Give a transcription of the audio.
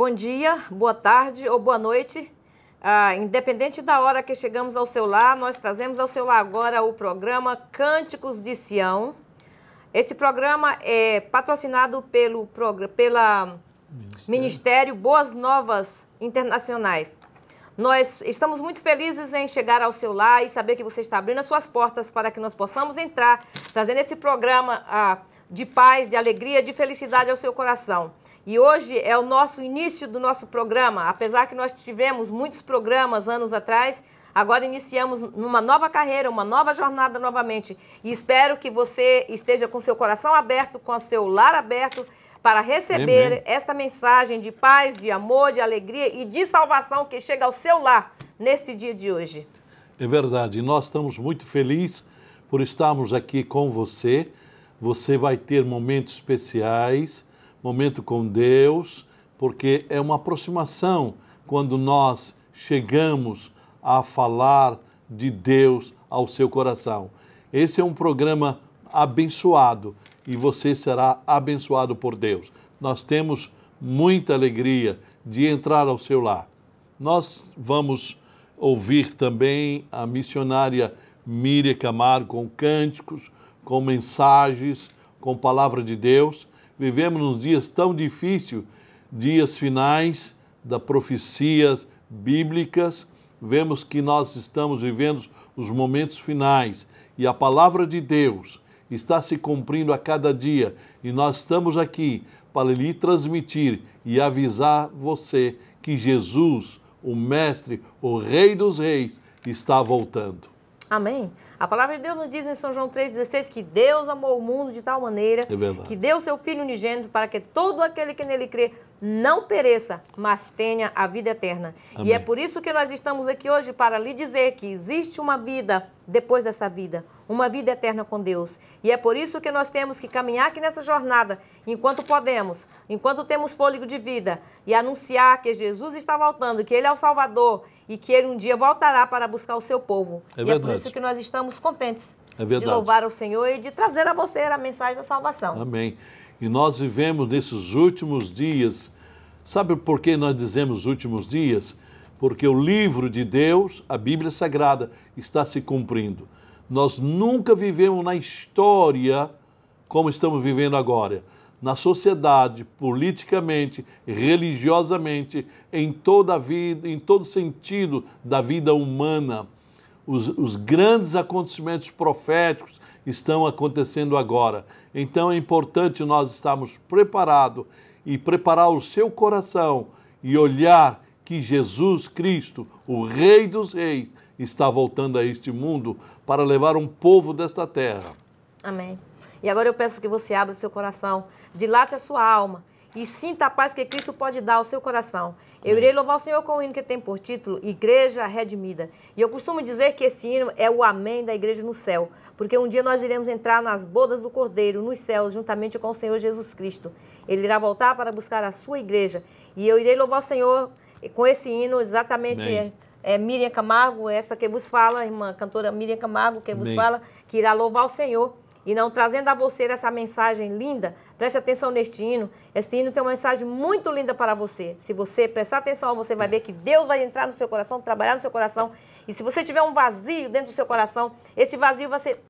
Bom dia, boa tarde ou boa noite. Ah, independente da hora que chegamos ao seu lar, nós trazemos ao seu lar agora o programa Cânticos de Sião. Esse programa é patrocinado pelo pela Ministério, Ministério Boas Novas Internacionais. Nós estamos muito felizes em chegar ao seu lar e saber que você está abrindo as suas portas para que nós possamos entrar, trazendo esse programa ah, de paz, de alegria, de felicidade ao seu coração. E hoje é o nosso início do nosso programa. Apesar que nós tivemos muitos programas anos atrás, agora iniciamos uma nova carreira, uma nova jornada novamente. E espero que você esteja com seu coração aberto, com seu lar aberto, para receber Amém. esta mensagem de paz, de amor, de alegria e de salvação que chega ao seu lar neste dia de hoje. É verdade. nós estamos muito felizes por estarmos aqui com você. Você vai ter momentos especiais momento com Deus, porque é uma aproximação quando nós chegamos a falar de Deus ao seu coração. Esse é um programa abençoado e você será abençoado por Deus. Nós temos muita alegria de entrar ao seu lar. Nós vamos ouvir também a missionária Miriam Camargo com cânticos, com mensagens, com palavra de Deus Vivemos nos dias tão difíceis, dias finais das profecias bíblicas. Vemos que nós estamos vivendo os momentos finais e a palavra de Deus está se cumprindo a cada dia e nós estamos aqui para lhe transmitir e avisar você que Jesus, o Mestre, o Rei dos Reis, está voltando. Amém. A palavra de Deus nos diz em São João 3,16 que Deus amou o mundo de tal maneira é que deu o seu Filho unigênito para que todo aquele que nele crê não pereça, mas tenha a vida eterna. Amém. E é por isso que nós estamos aqui hoje para lhe dizer que existe uma vida depois dessa vida, uma vida eterna com Deus. E é por isso que nós temos que caminhar aqui nessa jornada enquanto podemos, enquanto temos fôlego de vida e anunciar que Jesus está voltando, que ele é o Salvador e que ele um dia voltará para buscar o seu povo. É e é por isso que nós estamos ficamos contentes é de louvar o Senhor e de trazer a você a mensagem da salvação. Amém. E nós vivemos nesses últimos dias. Sabe por que nós dizemos últimos dias? Porque o livro de Deus, a Bíblia Sagrada, está se cumprindo. Nós nunca vivemos na história como estamos vivendo agora. Na sociedade, politicamente, religiosamente, em toda a vida, em todo sentido da vida humana os, os grandes acontecimentos proféticos estão acontecendo agora. Então é importante nós estarmos preparados e preparar o seu coração e olhar que Jesus Cristo, o Rei dos Reis, está voltando a este mundo para levar um povo desta terra. Amém. E agora eu peço que você abra o seu coração, dilate a sua alma e sinta a paz que Cristo pode dar ao seu coração. Eu irei louvar o Senhor com o hino que tem por título Igreja Redimida. E eu costumo dizer que esse hino é o amém da igreja no céu, porque um dia nós iremos entrar nas bodas do Cordeiro, nos céus, juntamente com o Senhor Jesus Cristo. Ele irá voltar para buscar a sua igreja. E eu irei louvar o Senhor com esse hino exatamente. É, é, Miriam Camargo, essa que vos fala, irmã cantora Miriam Camargo, que vos Bem. fala, que irá louvar o Senhor e não trazendo a você essa mensagem linda, Preste atenção neste hino. Este hino tem uma mensagem muito linda para você. Se você prestar atenção, você vai ver que Deus vai entrar no seu coração, trabalhar no seu coração. E se você tiver um vazio dentro do seu coração, esse vazio vai ser